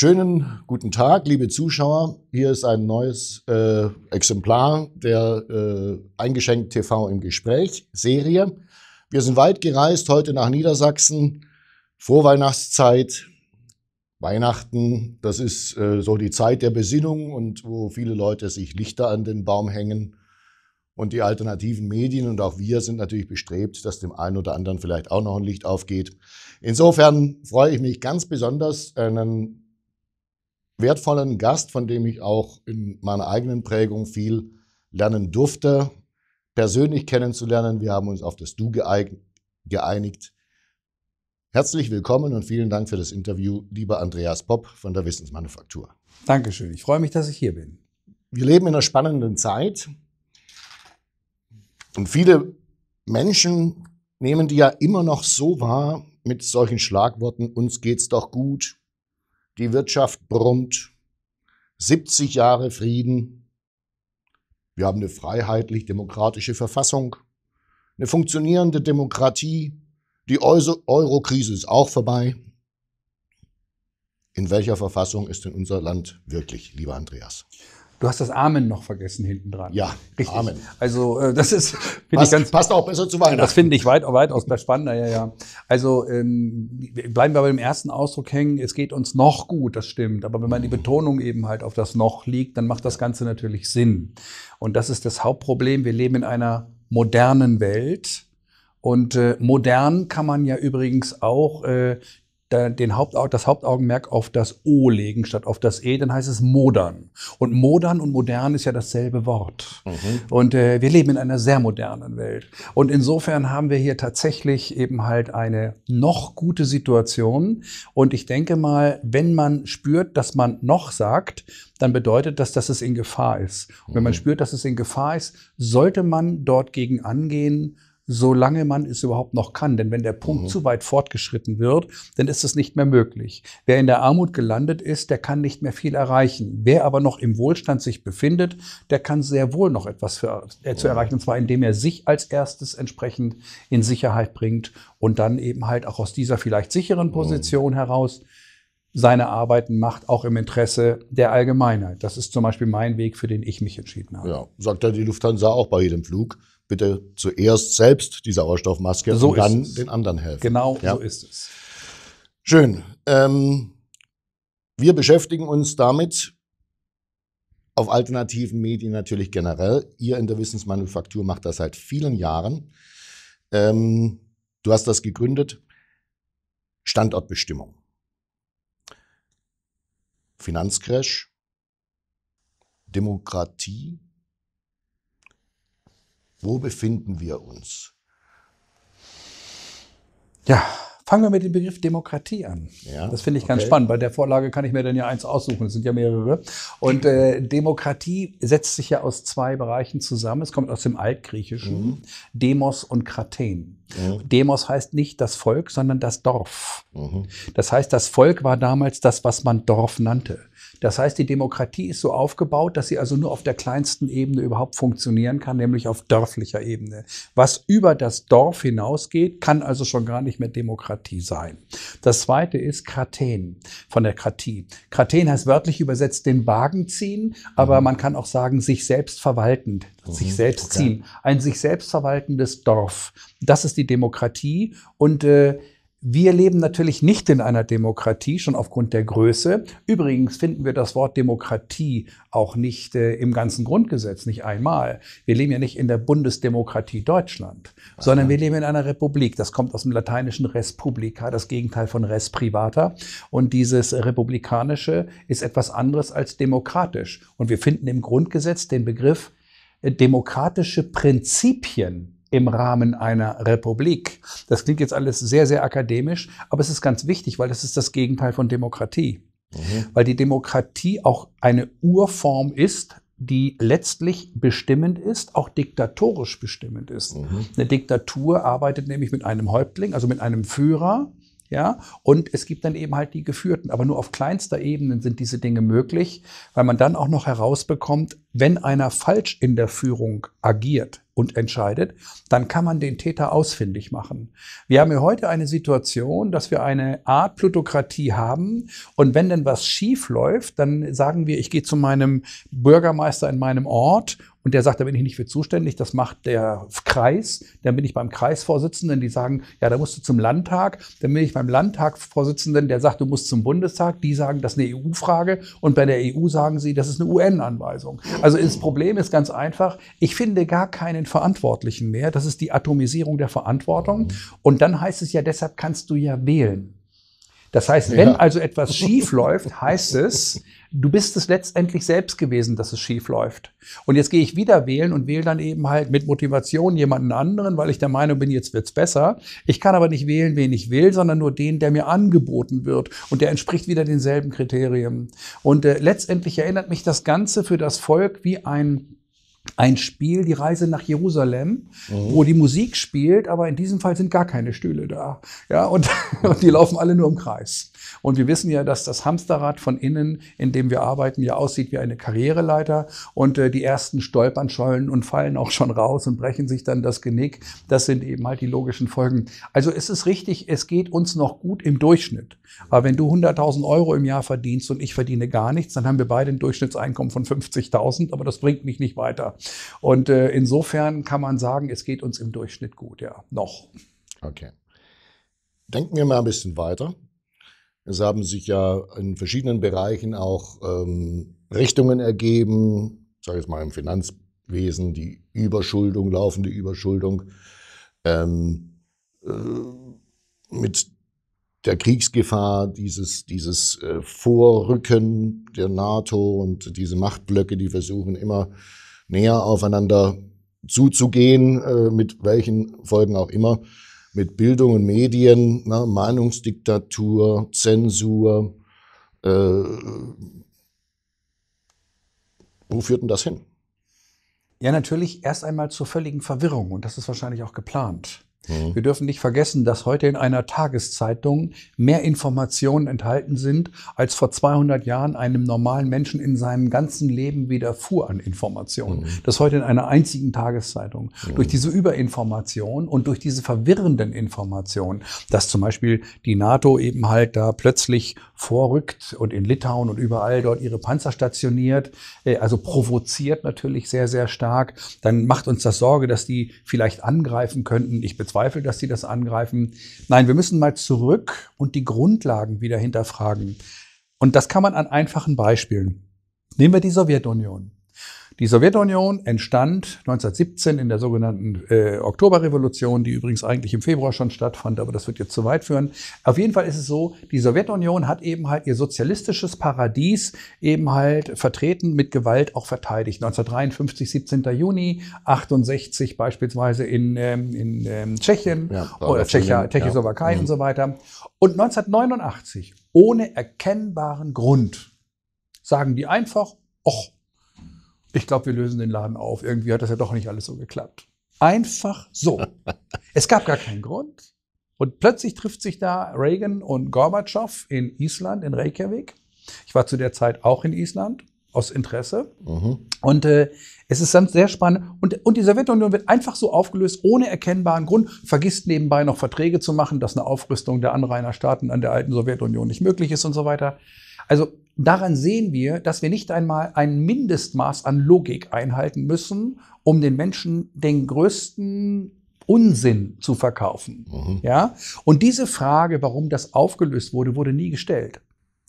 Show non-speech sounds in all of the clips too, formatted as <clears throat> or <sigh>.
Schönen guten Tag, liebe Zuschauer. Hier ist ein neues äh, Exemplar der äh, Eingeschenkt TV im Gespräch Serie. Wir sind weit gereist heute nach Niedersachsen. Vorweihnachtszeit, Weihnachten, das ist äh, so die Zeit der Besinnung und wo viele Leute sich Lichter an den Baum hängen. Und die alternativen Medien und auch wir sind natürlich bestrebt, dass dem einen oder anderen vielleicht auch noch ein Licht aufgeht. Insofern freue ich mich ganz besonders, einen wertvollen Gast, von dem ich auch in meiner eigenen Prägung viel lernen durfte, persönlich kennenzulernen. Wir haben uns auf das Du geeinigt. Herzlich willkommen und vielen Dank für das Interview, lieber Andreas Popp von der Wissensmanufaktur. Dankeschön, ich freue mich, dass ich hier bin. Wir leben in einer spannenden Zeit und viele Menschen nehmen die ja immer noch so wahr mit solchen Schlagworten, uns geht's doch gut, die Wirtschaft brummt. 70 Jahre Frieden. Wir haben eine freiheitlich-demokratische Verfassung, eine funktionierende Demokratie. Die Euro-Krise ist auch vorbei. In welcher Verfassung ist denn unser Land wirklich, lieber Andreas? Du hast das Amen noch vergessen hinten dran. Ja, richtig. Amen. Also äh, das ist passt, ganz, passt, auch besser zu Weihnachten. Das finde ich weit, weitaus spannender. Ja, ja. Also ähm, bleiben wir beim ersten Ausdruck hängen. Es geht uns noch gut, das stimmt. Aber wenn man die Betonung eben halt auf das noch liegt, dann macht das Ganze natürlich Sinn. Und das ist das Hauptproblem. Wir leben in einer modernen Welt. Und äh, modern kann man ja übrigens auch äh, den Hauptau das Hauptaugenmerk auf das O legen statt auf das E, dann heißt es modern. Und modern und modern ist ja dasselbe Wort. Mhm. Und äh, wir leben in einer sehr modernen Welt. Und insofern haben wir hier tatsächlich eben halt eine noch gute Situation. Und ich denke mal, wenn man spürt, dass man noch sagt, dann bedeutet das, dass es in Gefahr ist. Und wenn man mhm. spürt, dass es in Gefahr ist, sollte man dort gegen angehen solange man es überhaupt noch kann. Denn wenn der Punkt mhm. zu weit fortgeschritten wird, dann ist es nicht mehr möglich. Wer in der Armut gelandet ist, der kann nicht mehr viel erreichen. Wer aber noch im Wohlstand sich befindet, der kann sehr wohl noch etwas für, äh, zu mhm. erreichen. Und zwar indem er sich als erstes entsprechend in Sicherheit bringt und dann eben halt auch aus dieser vielleicht sicheren mhm. Position mhm. heraus seine Arbeiten macht, auch im Interesse der Allgemeinheit. Das ist zum Beispiel mein Weg, für den ich mich entschieden habe. Ja, sagt ja die Lufthansa auch bei jedem Flug bitte zuerst selbst die Sauerstoffmaske so und dann es. den anderen helfen. Genau ja. so ist es. Schön. Ähm, wir beschäftigen uns damit auf alternativen Medien natürlich generell. Ihr in der Wissensmanufaktur macht das seit vielen Jahren. Ähm, du hast das gegründet. Standortbestimmung. Finanzcrash, Demokratie, wo befinden wir uns? Ja, fangen wir mit dem Begriff Demokratie an. Ja, das finde ich okay. ganz spannend. Bei der Vorlage kann ich mir dann ja eins aussuchen. Es sind ja mehrere. Und äh, Demokratie setzt sich ja aus zwei Bereichen zusammen. Es kommt aus dem Altgriechischen, mhm. Demos und Kraten. Mhm. Demos heißt nicht das Volk, sondern das Dorf. Mhm. Das heißt, das Volk war damals das, was man Dorf nannte. Das heißt, die Demokratie ist so aufgebaut, dass sie also nur auf der kleinsten Ebene überhaupt funktionieren kann, nämlich auf dörflicher Ebene. Was über das Dorf hinausgeht, kann also schon gar nicht mehr Demokratie sein. Das zweite ist Kraten von der Kratie. Kraten heißt wörtlich übersetzt den Wagen ziehen, aber mhm. man kann auch sagen, sich selbst verwaltend sich mhm. selbst okay. ziehen. Ein sich selbst verwaltendes Dorf. Das ist die Demokratie. Und äh, wir leben natürlich nicht in einer Demokratie, schon aufgrund der Größe. Übrigens finden wir das Wort Demokratie auch nicht äh, im ganzen Grundgesetz, nicht einmal. Wir leben ja nicht in der Bundesdemokratie Deutschland, Aha. sondern wir leben in einer Republik. Das kommt aus dem lateinischen Res das Gegenteil von Res privata. Und dieses Republikanische ist etwas anderes als demokratisch. Und wir finden im Grundgesetz den Begriff demokratische Prinzipien im Rahmen einer Republik. Das klingt jetzt alles sehr, sehr akademisch, aber es ist ganz wichtig, weil das ist das Gegenteil von Demokratie. Mhm. Weil die Demokratie auch eine Urform ist, die letztlich bestimmend ist, auch diktatorisch bestimmend ist. Mhm. Eine Diktatur arbeitet nämlich mit einem Häuptling, also mit einem Führer, ja, und es gibt dann eben halt die Geführten. Aber nur auf kleinster Ebene sind diese Dinge möglich, weil man dann auch noch herausbekommt, wenn einer falsch in der Führung agiert, und entscheidet, dann kann man den Täter ausfindig machen. Wir haben ja heute eine Situation, dass wir eine Art Plutokratie haben und wenn denn was schief läuft, dann sagen wir, ich gehe zu meinem Bürgermeister in meinem Ort und der sagt, da bin ich nicht für zuständig, das macht der Kreis. Dann bin ich beim Kreisvorsitzenden, die sagen, ja, da musst du zum Landtag. Dann bin ich beim Landtagsvorsitzenden, der sagt, du musst zum Bundestag. Die sagen, das ist eine EU-Frage. Und bei der EU sagen sie, das ist eine UN-Anweisung. Also das Problem ist ganz einfach, ich finde gar keinen Verantwortlichen mehr. Das ist die Atomisierung der Verantwortung. Und dann heißt es ja, deshalb kannst du ja wählen. Das heißt, wenn ja. also etwas schief läuft, heißt es, du bist es letztendlich selbst gewesen, dass es schief läuft. Und jetzt gehe ich wieder wählen und wähle dann eben halt mit Motivation jemanden anderen, weil ich der Meinung bin, jetzt wird's besser. Ich kann aber nicht wählen, wen ich will, sondern nur den, der mir angeboten wird und der entspricht wieder denselben Kriterien. Und äh, letztendlich erinnert mich das Ganze für das Volk wie ein ein Spiel, die Reise nach Jerusalem, oh. wo die Musik spielt, aber in diesem Fall sind gar keine Stühle da. Ja, und, <laughs> und die laufen alle nur im Kreis. Und wir wissen ja, dass das Hamsterrad von innen, in dem wir arbeiten, ja aussieht wie eine Karriereleiter. Und äh, die ersten stolpern schollen und fallen auch schon raus und brechen sich dann das Genick. Das sind eben halt die logischen Folgen. Also es ist richtig, es geht uns noch gut im Durchschnitt. Aber wenn du 100.000 Euro im Jahr verdienst und ich verdiene gar nichts, dann haben wir beide ein Durchschnittseinkommen von 50.000, aber das bringt mich nicht weiter. Und äh, insofern kann man sagen, es geht uns im Durchschnitt gut, ja, noch. Okay. Denken wir mal ein bisschen weiter. Es haben sich ja in verschiedenen Bereichen auch ähm, Richtungen ergeben, sage ich sage jetzt mal im Finanzwesen, die Überschuldung, laufende Überschuldung. Ähm, äh, mit der Kriegsgefahr, dieses, dieses äh, Vorrücken der NATO und diese Machtblöcke, die versuchen immer näher aufeinander zuzugehen, äh, mit welchen Folgen auch immer mit Bildung und Medien, na, ne, Meinungsdiktatur, Zensur. Äh, wo führt denn das hin? Ja, natürlich erst einmal zur völligen Verwirrung und das ist wahrscheinlich auch geplant. Mhm. Wir dürfen nicht vergessen, dass heute in einer Tageszeitung mehr Informationen enthalten sind, als vor 200 Jahren einem normalen Menschen in seinem ganzen Leben widerfuhr an Informationen. Mhm. Das heute in einer einzigen Tageszeitung. Mhm. Durch diese Überinformation und durch diese verwirrenden Informationen, dass zum Beispiel die NATO eben halt da plötzlich vorrückt und in Litauen und überall dort ihre Panzer stationiert, äh, also provoziert natürlich sehr, sehr stark, dann macht uns das Sorge, dass die vielleicht angreifen könnten. Ich bezweifle Zweifel, dass sie das angreifen. Nein, wir müssen mal zurück und die Grundlagen wieder hinterfragen. Und das kann man an einfachen Beispielen. Nehmen wir die Sowjetunion. Die Sowjetunion entstand 1917 in der sogenannten äh, Oktoberrevolution, die übrigens eigentlich im Februar schon stattfand, aber das wird jetzt zu weit führen. Auf jeden Fall ist es so, die Sowjetunion hat eben halt ihr sozialistisches Paradies eben halt vertreten, mit Gewalt auch verteidigt. 1953, 17. Juni, 68 beispielsweise in, ähm, in ähm, Tschechien ja, oder Tschecha, Tschechoslowakei ja. und mhm. so weiter. Und 1989, ohne erkennbaren Grund, sagen die einfach, och, ich glaube, wir lösen den Laden auf. Irgendwie hat das ja doch nicht alles so geklappt. Einfach so. <laughs> es gab gar keinen Grund. Und plötzlich trifft sich da Reagan und Gorbatschow in Island, in Reykjavik. Ich war zu der Zeit auch in Island aus Interesse. Mhm. Und äh, es ist dann sehr spannend. Und, und die Sowjetunion wird einfach so aufgelöst, ohne erkennbaren Grund. Vergisst nebenbei noch Verträge zu machen, dass eine Aufrüstung der Anrainerstaaten an der alten Sowjetunion nicht möglich ist und so weiter. Also Daran sehen wir, dass wir nicht einmal ein Mindestmaß an Logik einhalten müssen, um den Menschen den größten Unsinn zu verkaufen. Mhm. Ja? Und diese Frage, warum das aufgelöst wurde, wurde nie gestellt.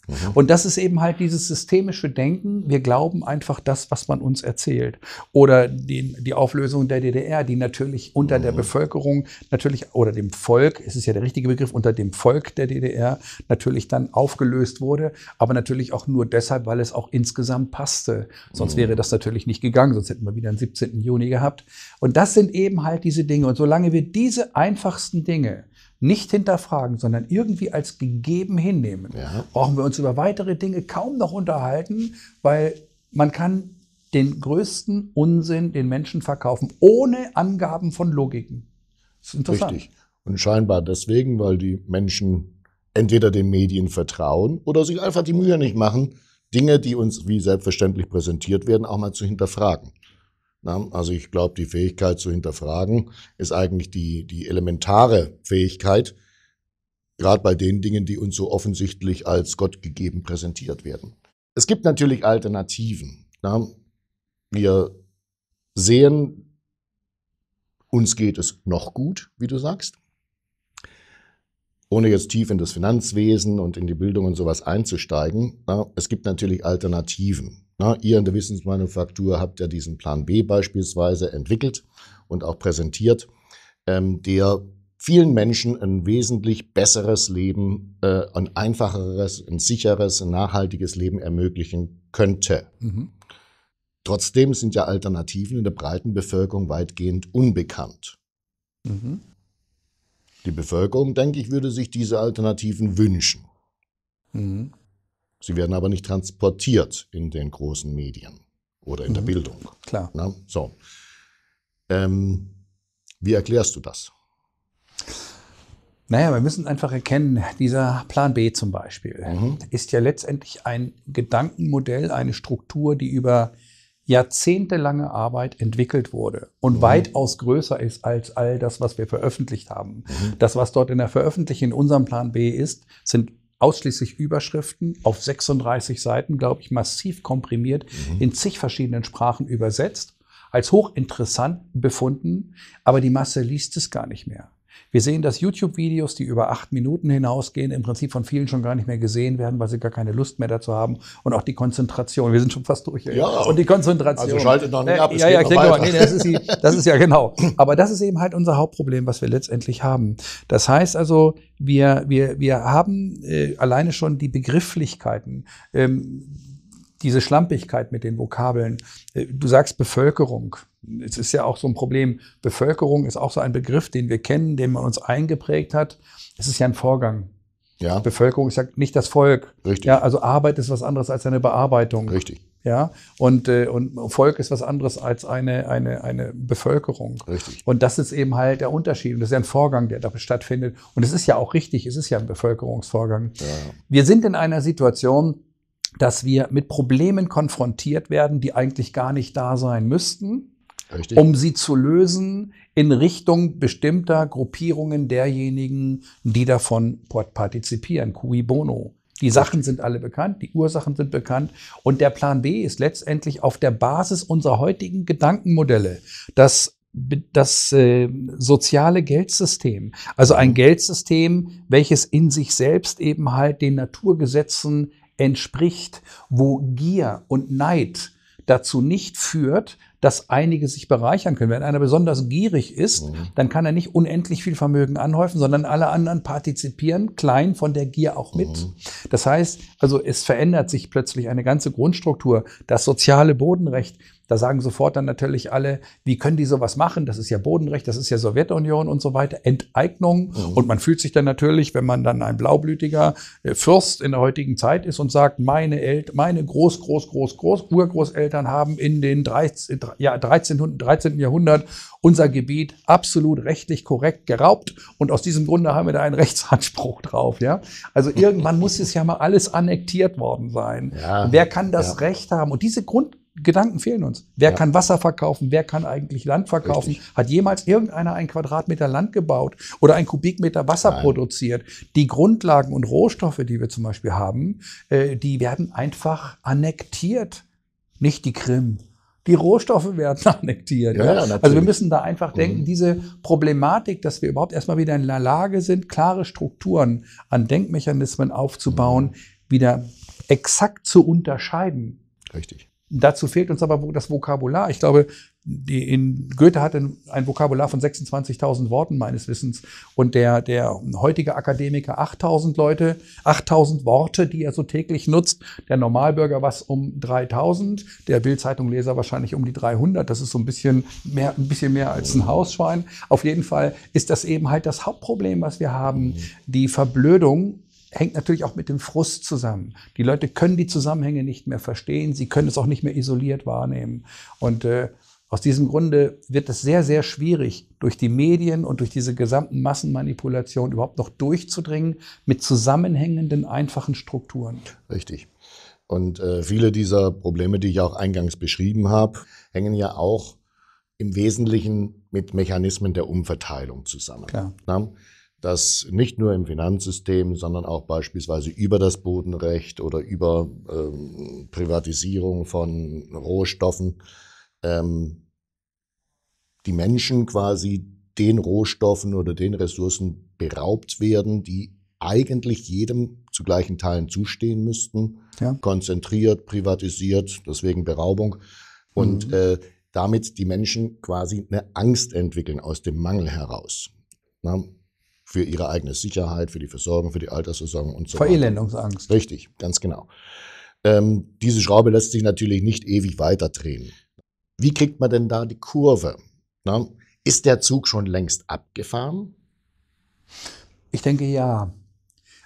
Mhm. Und das ist eben halt dieses systemische Denken. Wir glauben einfach das, was man uns erzählt. Oder die, die Auflösung der DDR, die natürlich unter mhm. der Bevölkerung, natürlich, oder dem Volk, es ist ja der richtige Begriff, unter dem Volk der DDR natürlich dann aufgelöst wurde. Aber natürlich auch nur deshalb, weil es auch insgesamt passte. Sonst mhm. wäre das natürlich nicht gegangen. Sonst hätten wir wieder einen 17. Juni gehabt. Und das sind eben halt diese Dinge. Und solange wir diese einfachsten Dinge, nicht hinterfragen, sondern irgendwie als gegeben hinnehmen, ja. brauchen wir uns über weitere Dinge kaum noch unterhalten, weil man kann den größten Unsinn den Menschen verkaufen, ohne Angaben von Logiken. Das ist interessant. Richtig. Und scheinbar deswegen, weil die Menschen entweder den Medien vertrauen oder sich einfach die Mühe nicht machen, Dinge, die uns wie selbstverständlich präsentiert werden, auch mal zu hinterfragen. Also ich glaube, die Fähigkeit zu hinterfragen ist eigentlich die, die elementare Fähigkeit, gerade bei den Dingen, die uns so offensichtlich als Gott gegeben präsentiert werden. Es gibt natürlich Alternativen. Wir sehen, uns geht es noch gut, wie du sagst. Ohne jetzt tief in das Finanzwesen und in die Bildung und sowas einzusteigen, es gibt natürlich Alternativen. Na, ihr in der Wissensmanufaktur habt ja diesen Plan B beispielsweise entwickelt und auch präsentiert, ähm, der vielen Menschen ein wesentlich besseres Leben, äh, ein einfacheres, ein sicheres, ein nachhaltiges Leben ermöglichen könnte. Mhm. Trotzdem sind ja Alternativen in der breiten Bevölkerung weitgehend unbekannt. Mhm. Die Bevölkerung, denke ich, würde sich diese Alternativen wünschen. Mhm. Sie werden aber nicht transportiert in den großen Medien oder in mhm. der Bildung. Klar. Na, so. Ähm, wie erklärst du das? Naja, wir müssen einfach erkennen, dieser Plan B zum Beispiel mhm. ist ja letztendlich ein Gedankenmodell, eine Struktur, die über jahrzehntelange Arbeit entwickelt wurde und mhm. weitaus größer ist als all das, was wir veröffentlicht haben. Mhm. Das, was dort in der Veröffentlichung in unserem Plan B ist, sind ausschließlich Überschriften auf 36 Seiten, glaube ich, massiv komprimiert, mhm. in zig verschiedenen Sprachen übersetzt, als hochinteressant befunden, aber die Masse liest es gar nicht mehr. Wir sehen, dass YouTube-Videos, die über acht Minuten hinausgehen, im Prinzip von vielen schon gar nicht mehr gesehen werden, weil sie gar keine Lust mehr dazu haben. Und auch die Konzentration. Wir sind schon fast durch. Ey. Ja. Und die Konzentration. Also schaltet noch nicht äh, ab. ja, ja, ich denke mal, nee, das, ist die, das ist ja genau. Aber das ist eben halt unser Hauptproblem, was wir letztendlich haben. Das heißt also, wir, wir, wir haben äh, alleine schon die Begrifflichkeiten. Ähm, diese Schlampigkeit mit den Vokabeln. Äh, du sagst Bevölkerung. Es ist ja auch so ein Problem. Bevölkerung ist auch so ein Begriff, den wir kennen, den man uns eingeprägt hat. Es ist ja ein Vorgang. Ja. Bevölkerung ist ja nicht das Volk. Richtig. Ja, also Arbeit ist was anderes als eine Bearbeitung. Richtig. Ja, und, äh, und Volk ist was anderes als eine, eine, eine Bevölkerung. Richtig. Und das ist eben halt der Unterschied. Und das ist ja ein Vorgang, der da stattfindet. Und es ist ja auch richtig, es ist ja ein Bevölkerungsvorgang. Ja. Wir sind in einer Situation, dass wir mit Problemen konfrontiert werden, die eigentlich gar nicht da sein müssten. Richtig. um sie zu lösen in Richtung bestimmter Gruppierungen derjenigen, die davon partizipieren. Cui bono. Die Sachen sind alle bekannt, die Ursachen sind bekannt und der Plan B ist letztendlich auf der Basis unserer heutigen Gedankenmodelle, dass das äh, soziale Geldsystem, also ein mhm. Geldsystem, welches in sich selbst eben halt den Naturgesetzen entspricht, wo Gier und Neid dazu nicht führt, dass einige sich bereichern können. Wenn einer besonders gierig ist, mhm. dann kann er nicht unendlich viel Vermögen anhäufen, sondern alle anderen partizipieren klein von der Gier auch mit. Mhm. Das heißt, also es verändert sich plötzlich eine ganze Grundstruktur, das soziale Bodenrecht, da sagen sofort dann natürlich alle, wie können die sowas machen? Das ist ja Bodenrecht, das ist ja Sowjetunion und so weiter, Enteignung. Mhm. Und man fühlt sich dann natürlich, wenn man dann ein blaublütiger äh, Fürst in der heutigen Zeit ist und sagt, meine Eltern, meine Groß, Groß, Groß, Groß, Urgroßeltern haben in den 13, äh, ja, 13, 13. Jahrhundert unser Gebiet absolut rechtlich korrekt geraubt und aus diesem Grunde haben wir da einen <laughs> Rechtsanspruch drauf, ja. Also irgendwann muss es ja mal alles annektiert worden sein. Ja, Wer kann das ja. Recht haben? Und diese Grund Gedanken fehlen uns. Wer ja. kann Wasser verkaufen? Wer kann eigentlich Land verkaufen? Richtig. Hat jemals irgendeiner ein Quadratmeter Land gebaut oder ein Kubikmeter Wasser Nein. produziert? Die Grundlagen und Rohstoffe, die wir zum Beispiel haben, äh, die werden einfach annektiert. Nicht die Krim, die Rohstoffe <laughs> werden annektiert. Ja, ja. also wir müssen da einfach denken, mhm. diese Problematik, dass wir überhaupt erstmal wieder in der Lage sind, klare Strukturen an Denkmechanismen aufzubauen, mhm. wieder exakt zu unterscheiden. Richtig. Dazu fehlt uns aber das Vokabular. Ich glaube, die in, Goethe hatte ein Vokabular von 26.000 Worten meines Wissens und der, der heutige Akademiker 8.000 Leute, 8.000 Worte, die er so täglich nutzt, der Normalbürger was um 3.000, der Bildzeitungleser wahrscheinlich um die 300. Das ist so ein bisschen mehr, ein bisschen mehr als ein Hausschwein. Auf jeden Fall ist das eben halt das Hauptproblem, was wir haben, mhm. die Verblödung hängt natürlich auch mit dem Frust zusammen. Die Leute können die Zusammenhänge nicht mehr verstehen, sie können es auch nicht mehr isoliert wahrnehmen. Und äh, aus diesem Grunde wird es sehr, sehr schwierig, durch die Medien und durch diese gesamten Massenmanipulation überhaupt noch durchzudringen mit zusammenhängenden, einfachen Strukturen. Richtig. Und äh, viele dieser Probleme, die ich auch eingangs beschrieben habe, hängen ja auch im Wesentlichen mit Mechanismen der Umverteilung zusammen. Klar. Na? dass nicht nur im Finanzsystem, sondern auch beispielsweise über das Bodenrecht oder über ähm, Privatisierung von Rohstoffen ähm, die Menschen quasi den Rohstoffen oder den Ressourcen beraubt werden, die eigentlich jedem zu gleichen Teilen zustehen müssten. Ja. Konzentriert, privatisiert, deswegen Beraubung. Und mhm. äh, damit die Menschen quasi eine Angst entwickeln aus dem Mangel heraus. Na, für ihre eigene Sicherheit, für die Versorgung, für die Altersversorgung und so weiter. Vor Elendungsangst. Richtig, ganz genau. Ähm, diese Schraube lässt sich natürlich nicht ewig weiterdrehen. Wie kriegt man denn da die Kurve? Na, ist der Zug schon längst abgefahren? Ich denke ja.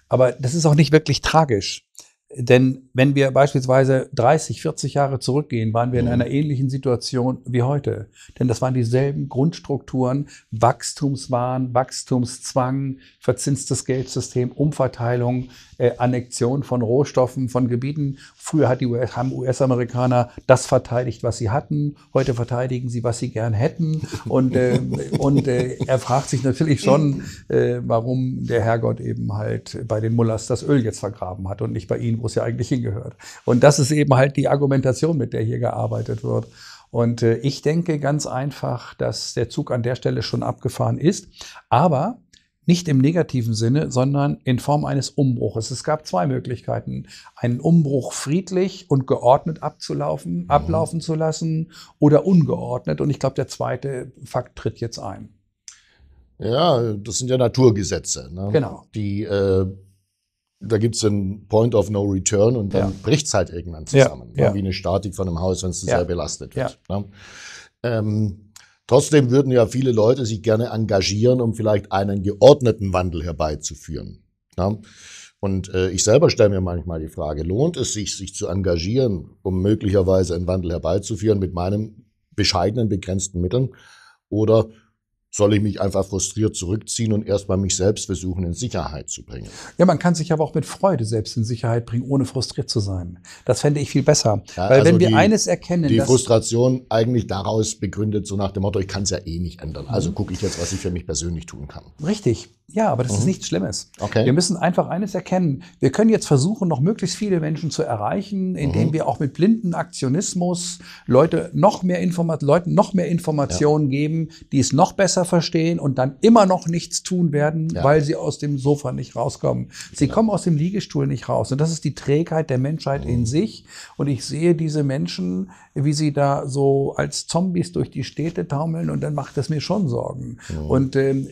Aber das ist auch nicht wirklich tragisch. Denn wenn wir beispielsweise 30, 40 Jahre zurückgehen, waren wir in mhm. einer ähnlichen Situation wie heute. Denn das waren dieselben Grundstrukturen, Wachstumswahn, Wachstumszwang, verzinstes Geldsystem, Umverteilung, äh, Annexion von Rohstoffen, von Gebieten. Früher hat die US, haben US-Amerikaner das verteidigt, was sie hatten. Heute verteidigen sie, was sie gern hätten. Und, äh, <laughs> und äh, er fragt sich natürlich schon, äh, warum der Herrgott eben halt bei den Mullers das Öl jetzt vergraben hat und nicht bei ihnen, wo es ja eigentlich hingehört. Und das ist eben halt die Argumentation, mit der hier gearbeitet wird. Und äh, ich denke ganz einfach, dass der Zug an der Stelle schon abgefahren ist, aber nicht im negativen Sinne, sondern in Form eines Umbruches. Es gab zwei Möglichkeiten, einen Umbruch friedlich und geordnet abzulaufen, mhm. ablaufen zu lassen oder ungeordnet. Und ich glaube, der zweite Fakt tritt jetzt ein. Ja, das sind ja Naturgesetze, ne? genau. die äh, da gibt es einen Point of No Return und dann ja. bricht es halt irgendwann zusammen. Ja. Ja. Wie eine Statik von einem Haus, wenn es zu sehr belastet wird. Ne? Ähm, trotzdem würden ja viele Leute sich gerne engagieren, um vielleicht einen geordneten Wandel herbeizuführen. Ne? Und äh, ich selber stelle mir manchmal die Frage, lohnt es sich, sich zu engagieren, um möglicherweise einen Wandel herbeizuführen mit meinen bescheidenen, begrenzten Mitteln? Oder soll ich mich einfach frustriert zurückziehen und erstmal mich selbst versuchen, in Sicherheit zu bringen. Ja, man kann sich aber auch mit Freude selbst in Sicherheit bringen, ohne frustriert zu sein. Das fände ich viel besser. Ja, Weil also wenn wir die, eines erkennen. Die Frustration eigentlich daraus begründet, so nach dem Motto, ich kann es ja eh nicht ändern. Also mhm. gucke ich jetzt, was ich für mich persönlich tun kann. Richtig. Ja, aber das mhm. ist nichts Schlimmes. Okay. Wir müssen einfach eines erkennen. Wir können jetzt versuchen, noch möglichst viele Menschen zu erreichen, indem mhm. wir auch mit blinden Aktionismus Leute noch mehr Informat Leuten noch mehr Informationen ja. geben, die es noch besser verstehen und dann immer noch nichts tun werden, ja. weil sie aus dem Sofa nicht rauskommen. Sie genau. kommen aus dem Liegestuhl nicht raus. Und das ist die Trägheit der Menschheit mhm. in sich. Und ich sehe diese Menschen, wie sie da so als Zombies durch die Städte taumeln und dann macht das mir schon Sorgen. Mhm. Und ähm,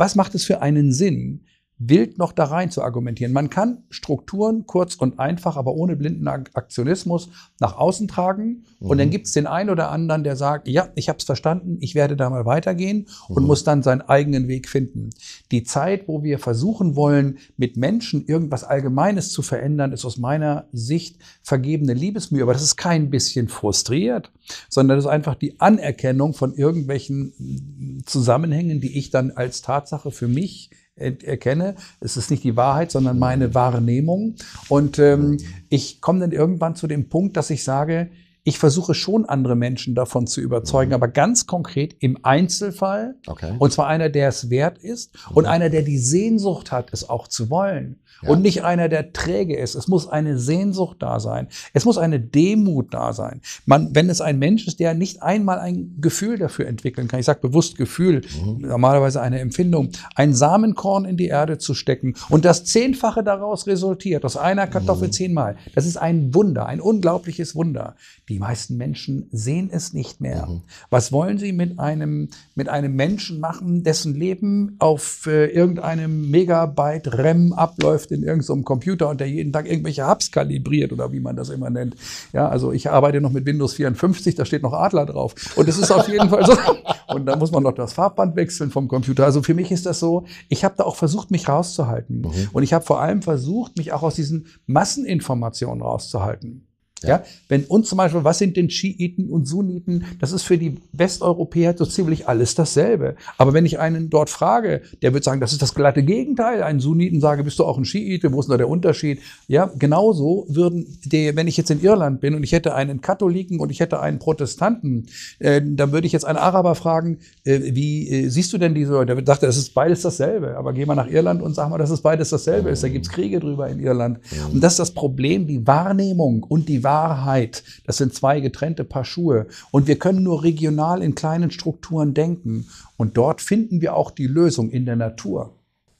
was macht es für einen Sinn, wild noch da rein zu argumentieren. Man kann Strukturen kurz und einfach, aber ohne blinden Aktionismus nach außen tragen. Mhm. Und dann mhm. gibt es den einen oder anderen, der sagt, ja, ich habe es verstanden, ich werde da mal weitergehen mhm. und muss dann seinen eigenen Weg finden. Die Zeit, wo wir versuchen wollen, mit Menschen irgendwas Allgemeines zu verändern, ist aus meiner Sicht vergebene Liebesmühe. Aber das ist kein bisschen frustriert, sondern das ist einfach die Anerkennung von irgendwelchen Zusammenhängen, die ich dann als Tatsache für mich erkenne. Es ist nicht die Wahrheit, sondern meine Wahrnehmung. Und ähm, ich komme dann irgendwann zu dem Punkt, dass ich sage, ich versuche schon andere Menschen davon zu überzeugen, mhm. aber ganz konkret im Einzelfall. Okay. Und zwar einer, der es wert ist mhm. und einer, der die Sehnsucht hat, es auch zu wollen. Ja. Und nicht einer, der träge ist. Es muss eine Sehnsucht da sein. Es muss eine Demut da sein. Man, wenn es ein Mensch ist, der nicht einmal ein Gefühl dafür entwickeln kann, ich sage bewusst Gefühl, mhm. normalerweise eine Empfindung, ein Samenkorn in die Erde zu stecken und das Zehnfache daraus resultiert, aus einer Kartoffel mhm. zehnmal, das ist ein Wunder, ein unglaubliches Wunder. Die die meisten Menschen sehen es nicht mehr. Mhm. Was wollen sie mit einem, mit einem Menschen machen, dessen Leben auf äh, irgendeinem Megabyte REM abläuft in irgendeinem Computer und der jeden Tag irgendwelche Hubs kalibriert oder wie man das immer nennt. Ja, also ich arbeite noch mit Windows 54, da steht noch Adler drauf. Und das ist auf jeden Fall so. <laughs> Und da muss man noch das Farbband wechseln vom Computer. Also für mich ist das so, ich habe da auch versucht, mich rauszuhalten. Mhm. Und ich habe vor allem versucht, mich auch aus diesen Masseninformationen rauszuhalten. Ja. ja. wenn uns zum Beispiel, was sind denn Schiiten und Sunniten? Das ist für die Westeuropäer so ziemlich alles dasselbe. Aber wenn ich einen dort frage, der wird sagen, das ist das glatte Gegenteil. Einen Sunniten sage, bist du auch ein Schiite? Wo ist denn da der Unterschied? Ja, genauso würden, die, wenn ich jetzt in Irland bin und ich hätte einen Katholiken und ich hätte einen Protestanten, äh, dann würde ich jetzt einen Araber fragen, äh, wie äh, siehst du denn diese Leute? Der wird sagt, das ist beides dasselbe. Aber geh mal nach Irland und sag mal, dass es beides dasselbe ist. Da gibt's Kriege drüber in Irland. Mhm. Und das ist das Problem, die Wahrnehmung und die Wahrnehmung Wahrheit. Das sind zwei getrennte Paar Schuhe. Und wir können nur regional in kleinen Strukturen denken. Und dort finden wir auch die Lösung in der Natur.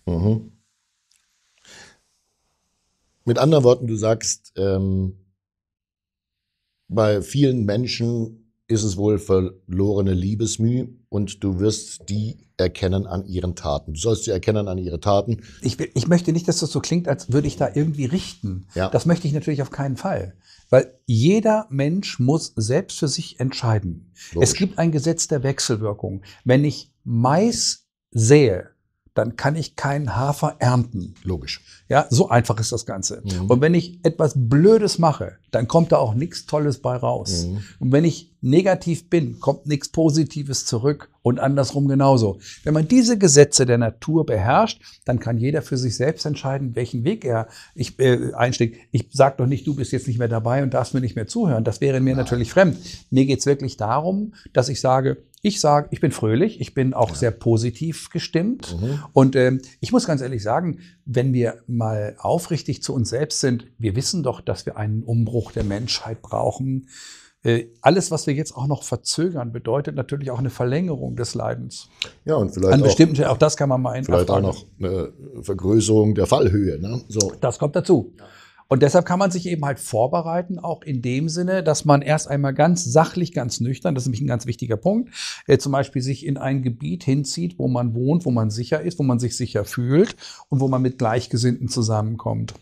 Mhm. Mit anderen Worten, du sagst, ähm, bei vielen Menschen ist es wohl verlorene Liebesmüh und du wirst die erkennen an ihren Taten. Du sollst sie erkennen an ihre Taten. Ich, ich möchte nicht, dass das so klingt, als würde ich da irgendwie richten. Ja. Das möchte ich natürlich auf keinen Fall. Weil jeder Mensch muss selbst für sich entscheiden. Logisch. Es gibt ein Gesetz der Wechselwirkung. Wenn ich Mais sehe, dann kann ich keinen Hafer ernten. Logisch. Ja, so einfach ist das Ganze. Mhm. Und wenn ich etwas Blödes mache, dann kommt da auch nichts Tolles bei raus. Mhm. Und wenn ich negativ bin, kommt nichts Positives zurück und andersrum genauso. Wenn man diese Gesetze der Natur beherrscht, dann kann jeder für sich selbst entscheiden, welchen Weg er ich, äh, einschlägt. Ich sage doch nicht, du bist jetzt nicht mehr dabei und darfst mir nicht mehr zuhören. Das wäre mir Nein. natürlich fremd. Mir geht's wirklich darum, dass ich sage, ich sage, ich bin fröhlich, ich bin auch ja. sehr positiv gestimmt. Mhm. Und ähm, ich muss ganz ehrlich sagen, wenn wir mal aufrichtig zu uns selbst sind, wir wissen doch, dass wir einen Umbruch der Menschheit brauchen. Äh, alles, was wir jetzt auch noch verzögern, bedeutet natürlich auch eine Verlängerung des Leidens. Ja, und vielleicht an bestimmten Stellen, auch das kann man mal Vielleicht auch noch eine Vergrößerung der Fallhöhe. Ne? So. Das kommt dazu. Ja. Und deshalb kann man sich eben halt vorbereiten, auch in dem Sinne, dass man erst einmal ganz sachlich, ganz nüchtern, das ist nämlich ein ganz wichtiger Punkt, äh, zum Beispiel sich in ein Gebiet hinzieht, wo man wohnt, wo man sicher ist, wo man sich sicher fühlt und wo man mit Gleichgesinnten zusammenkommt.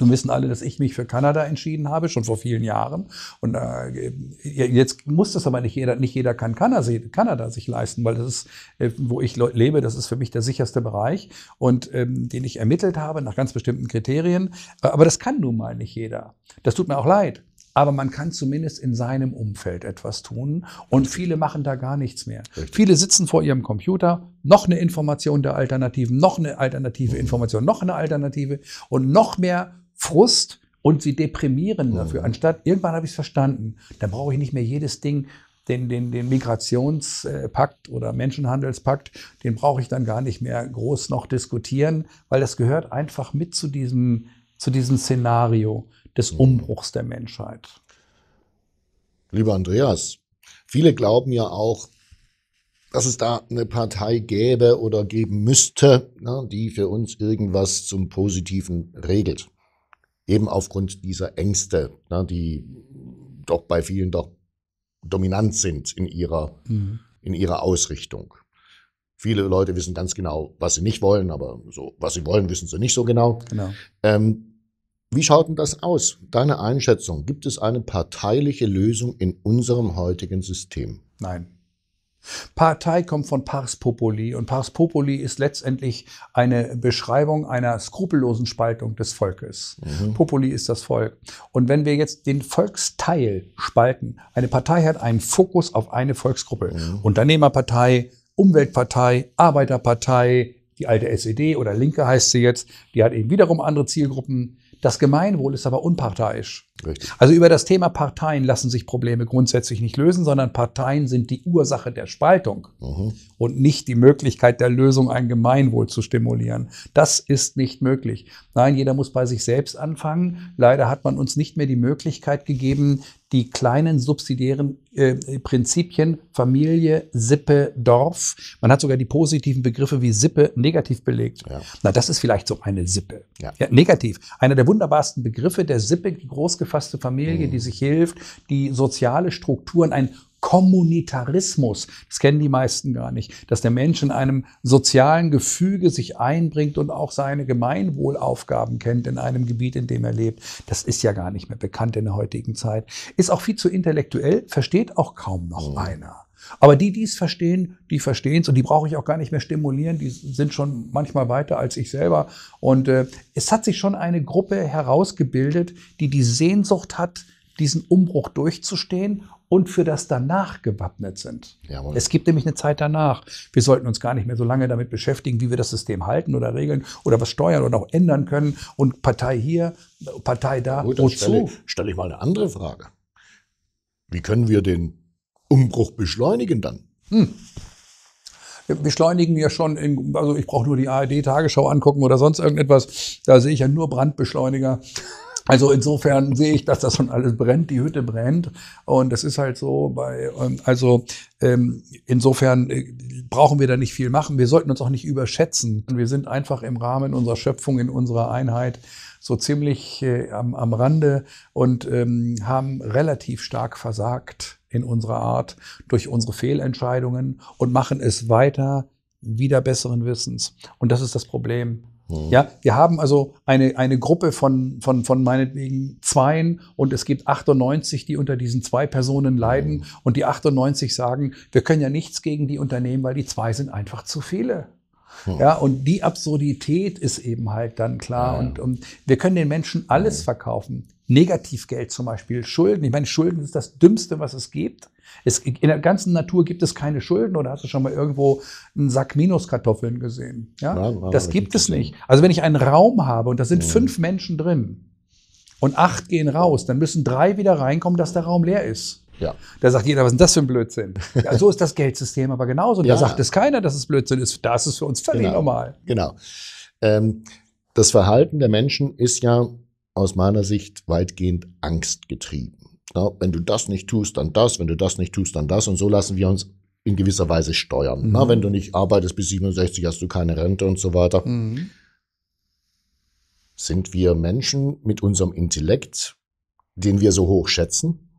Nun wissen alle, dass ich mich für Kanada entschieden habe, schon vor vielen Jahren. Und äh, jetzt muss das aber nicht jeder, nicht jeder kann Kanada, sich leisten, weil das ist, äh, wo ich lebe, das ist für mich der sicherste Bereich und ähm, den ich ermittelt habe nach ganz bestimmten Kriterien. Äh, aber das kann nun mal nicht jeder. Das tut mir auch leid. Aber man kann zumindest in seinem Umfeld etwas tun. Und viele machen da gar nichts mehr. Richtig. Viele sitzen vor ihrem Computer, noch eine Information der Alternativen, noch eine alternative mhm. Information, noch eine Alternative und noch mehr Frust und sie deprimieren mhm. dafür. Anstatt, irgendwann habe ich es verstanden, dann brauche ich nicht mehr jedes Ding, den, den, den Migrationspakt oder Menschenhandelspakt, den brauche ich dann gar nicht mehr groß noch diskutieren, weil das gehört einfach mit zu diesem, zu diesem Szenario des mhm. Umbruchs der Menschheit. Lieber Andreas, viele glauben ja auch, dass es da eine Partei gäbe oder geben müsste, ne, die für uns irgendwas zum Positiven regelt eben aufgrund dieser Ängste, ne, die doch bei vielen doch dominant sind in ihrer, mhm. in ihrer Ausrichtung. Viele Leute wissen ganz genau, was sie nicht wollen, aber so, was sie wollen, wissen sie nicht so genau. genau. Ähm, wie schaut denn das aus? Deine Einschätzung, gibt es eine parteiliche Lösung in unserem heutigen System? Nein. Partei kommt von Pars Populi und Pars Populi ist letztendlich eine Beschreibung einer skrupellosen Spaltung des Volkes. Mhm. Populi ist das Volk. Und wenn wir jetzt den Volksteil spalten, eine Partei hat einen Fokus auf eine Volksgruppe. Mhm. Unternehmerpartei, Umweltpartei, Arbeiterpartei, die alte SED oder Linke heißt sie jetzt, die hat eben wiederum andere Zielgruppen. Das Gemeinwohl ist aber unparteiisch. Richtig. Also über das Thema Parteien lassen sich Probleme grundsätzlich nicht lösen, sondern Parteien sind die Ursache der Spaltung mhm. und nicht die Möglichkeit der Lösung, ein Gemeinwohl zu stimulieren. Das ist nicht möglich. Nein, jeder muss bei sich selbst anfangen. Leider hat man uns nicht mehr die Möglichkeit gegeben, die kleinen subsidiären äh, Prinzipien Familie, Sippe, Dorf. Man hat sogar die positiven Begriffe wie Sippe negativ belegt. Ja. Na, das ist vielleicht so eine Sippe. Ja. Ja, negativ. Einer der wunderbarsten Begriffe der Sippe, die groß gefallen zusammengefasste Familie, mhm. die sich hilft, die soziale Strukturen, ein Kommunitarismus. Das kennen die meisten gar nicht, dass der Mensch in einem sozialen Gefüge sich einbringt und auch seine Gemeinwohlaufgaben kennt in einem Gebiet, in dem er lebt. Das ist ja gar nicht mehr bekannt in der heutigen Zeit. Ist auch viel zu intellektuell, versteht auch kaum noch mhm. einer. Aber die, die es verstehen, die verstehen es und die brauche ich auch gar nicht mehr stimulieren. Die sind schon manchmal weiter als ich selber. Und äh, es hat sich schon eine Gruppe herausgebildet, die die Sehnsucht hat, diesen Umbruch durchzustehen und für das danach gewappnet sind. Jawohl. Es gibt nämlich eine Zeit danach. Wir sollten uns gar nicht mehr so lange damit beschäftigen, wie wir das System halten oder regeln oder was steuern oder auch ändern können. Und Partei hier, Partei da. Gut, wozu? Stelle, stelle ich mal eine andere Frage. Wie können wir den Umbruch beschleunigen dann? Hm. Wir beschleunigen ja schon, in, also ich brauche nur die ARD-Tagesschau angucken oder sonst irgendetwas. Da sehe ich ja nur Brandbeschleuniger. Also insofern sehe ich, dass das schon alles brennt, die Hütte brennt. Und das ist halt so bei, ähm, also ähm, insofern äh, brauchen wir da nicht viel machen. Wir sollten uns auch nicht überschätzen. Wir sind einfach im Rahmen unserer Schöpfung, in unserer Einheit so ziemlich äh, am, am Rande und ähm, haben relativ stark versagt in unserer Art durch unsere Fehlentscheidungen und machen es weiter wieder besseren Wissens. Und das ist das Problem. Mhm. Ja, wir haben also eine, eine Gruppe von, von, von meinetwegen Zweien und es gibt 98, die unter diesen zwei Personen leiden mhm. und die 98 sagen, wir können ja nichts gegen die unternehmen, weil die zwei sind einfach zu viele. Mhm. Ja, und die Absurdität ist eben halt dann klar. Ja. Und, und wir können den Menschen alles mhm. verkaufen. Negativgeld zum Beispiel, Schulden. Ich meine, Schulden ist das Dümmste, was es gibt. Es, in der ganzen Natur gibt es keine Schulden oder hast du schon mal irgendwo einen Sack Minuskartoffeln gesehen? Ja, ja das gibt es nicht. Also wenn ich einen Raum habe und da sind ja. Mhm. fünf Menschen drin und acht gehen raus, dann müssen drei wieder reinkommen, dass der Raum leer ist. Ja. Da sagt jeder, was ist das für ein Blödsinn? Ja, so ist das Geldsystem aber genauso. Und ja. Da sagt es keiner, dass es Blödsinn ist. Das ist für uns völlig genau. normal. Genau. Ähm, das Verhalten der Menschen ist ja aus meiner Sicht weitgehend angstgetrieben. Ja, wenn du das nicht tust, dann das, wenn du das nicht tust, dann das. Und so lassen wir uns in gewisser Weise steuern. Mhm. Na, wenn du nicht arbeitest bis 67, hast du keine Rente und so weiter. Mhm. Sind wir Menschen mit unserem Intellekt, den wir so hoch schätzen,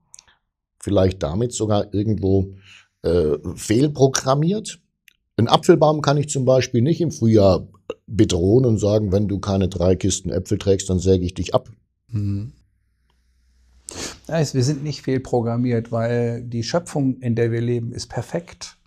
vielleicht damit sogar irgendwo äh, fehlprogrammiert? Ein Apfelbaum kann ich zum Beispiel nicht im Frühjahr bedrohen und sagen, wenn du keine drei Kisten Äpfel trägst, dann säge ich dich ab. Mhm. Also wir sind nicht fehlprogrammiert, weil die Schöpfung, in der wir leben, ist perfekt.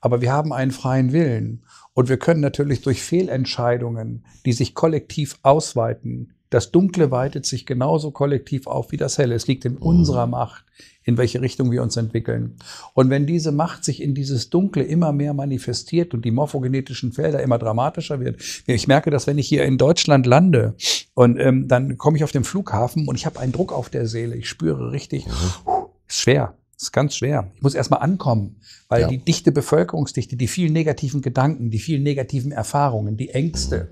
Aber wir haben einen freien Willen. Und wir können natürlich durch Fehlentscheidungen, die sich kollektiv ausweiten, das Dunkle weitet sich genauso kollektiv auf wie das Helle. Es liegt in mhm. unserer Macht, in welche Richtung wir uns entwickeln. Und wenn diese Macht sich in dieses Dunkle immer mehr manifestiert und die morphogenetischen Felder immer dramatischer werden, ich merke das, wenn ich hier in Deutschland lande und ähm, dann komme ich auf den Flughafen und ich habe einen Druck auf der Seele. Ich spüre richtig, mhm. ist schwer. Ist ganz schwer. Ich muss erstmal ankommen, weil ja. die dichte Bevölkerungsdichte, die vielen negativen Gedanken, die vielen negativen Erfahrungen, die Ängste,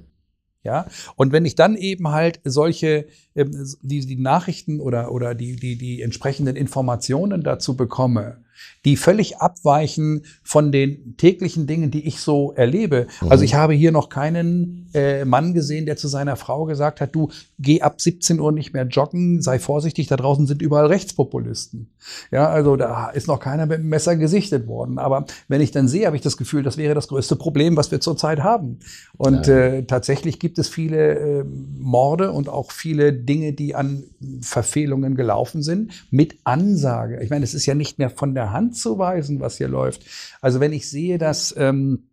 ja, und wenn ich dann eben halt solche ähm, die, die Nachrichten oder oder die die die entsprechenden Informationen dazu bekomme, die völlig abweichen von den täglichen Dingen, die ich so erlebe. Also mhm. ich habe hier noch keinen äh, Mann gesehen, der zu seiner Frau gesagt hat, du geh ab 17 Uhr nicht mehr joggen, sei vorsichtig, da draußen sind überall Rechtspopulisten. Ja, also da ist noch keiner mit dem Messer gesichtet worden. Aber wenn ich dann sehe, habe ich das Gefühl, das wäre das größte Problem, was wir zurzeit haben. Und ja. äh, tatsächlich gibt es viele äh, Morde und auch viele Dinge, die an Verfehlungen gelaufen sind, mit Ansage. Ich meine, es ist ja nicht mehr von der Hand zu weisen, was hier läuft. Also wenn ich sehe, dass ähm,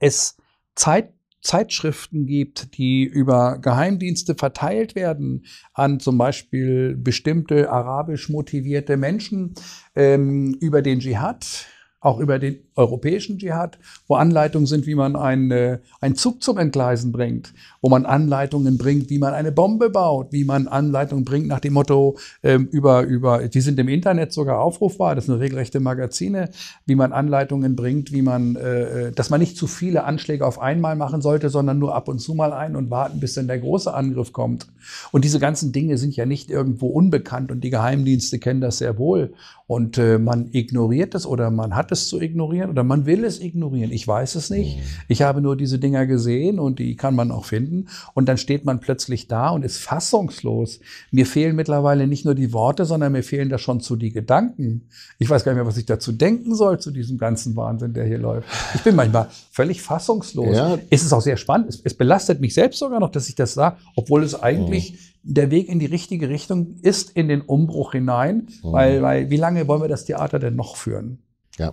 es Zeit Zeitschriften gibt, die über Geheimdienste verteilt werden an zum Beispiel bestimmte arabisch motivierte Menschen ähm, über den Dschihad, auch über den europäischen Dschihad, wo Anleitungen sind, wie man einen, äh, einen Zug zum Entgleisen bringt, wo man Anleitungen bringt, wie man eine Bombe baut, wie man Anleitungen bringt nach dem Motto ähm, über, über, die sind im Internet sogar aufrufbar, das sind regelrechte Magazine, wie man Anleitungen bringt, wie man, äh, äh dass man nicht zu viele Anschläge auf einmal machen sollte, sondern nur ab und zu mal einen und warten, bis dann der große Angriff kommt. Und diese ganzen Dinge sind ja nicht irgendwo unbekannt und die Geheimdienste kennen das sehr wohl. Und äh, man ignoriert es oder man hat es zu ignorieren ignorieren oder man will es ignorieren. Ich weiß es nicht. Mhm. Ich habe nur diese Dinger gesehen und die kann man auch finden. Und dann steht man plötzlich da und ist fassungslos. Mir fehlen mittlerweile nicht nur die Worte, sondern mir fehlen da schon zu die Gedanken. Ich weiß gar nicht mehr, was ich dazu denken soll zu diesem ganzen Wahnsinn, der hier läuft. Ich bin manchmal völlig fassungslos. Ja. Es ist auch sehr spannend. Es, es, belastet mich selbst sogar noch, dass ich das sage, obwohl es eigentlich mhm der Weg in die richtige Richtung ist in den Umbruch hinein, mhm. weil, weil wie lange wollen wir das Theater denn noch führen? Ja.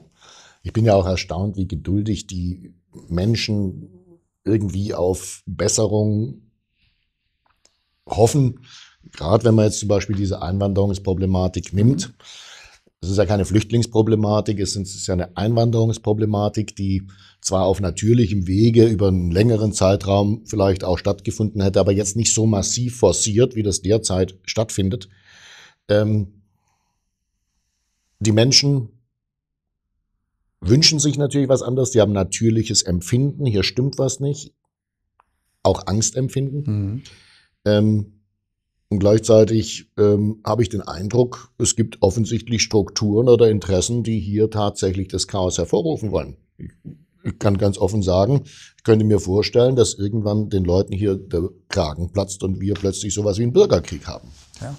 Ich bin ja auch erstaunt, wie geduldig die Menschen irgendwie auf Besserung hoffen. Gerade wenn man jetzt zum Beispiel diese Einwanderungsproblematik nimmt. Es ist ja keine Flüchtlingsproblematik, es ist ja eine Einwanderungsproblematik, die zwar auf natürlichem Wege über einen längeren Zeitraum vielleicht auch stattgefunden hätte, aber jetzt nicht so massiv forciert, wie das derzeit stattfindet. Ähm, die Menschen wünschen sich natürlich was anderes, die haben natürliches Empfinden, hier stimmt was nicht, auch Angstempfinden. Mhm. Ähm, und gleichzeitig ähm, habe ich den Eindruck, es gibt offensichtlich Strukturen oder Interessen, die hier tatsächlich das Chaos hervorrufen wollen. Ich kann ganz offen sagen, ich könnte mir vorstellen, dass irgendwann den Leuten hier der Kragen platzt und wir plötzlich sowas wie einen Bürgerkrieg haben. Ja.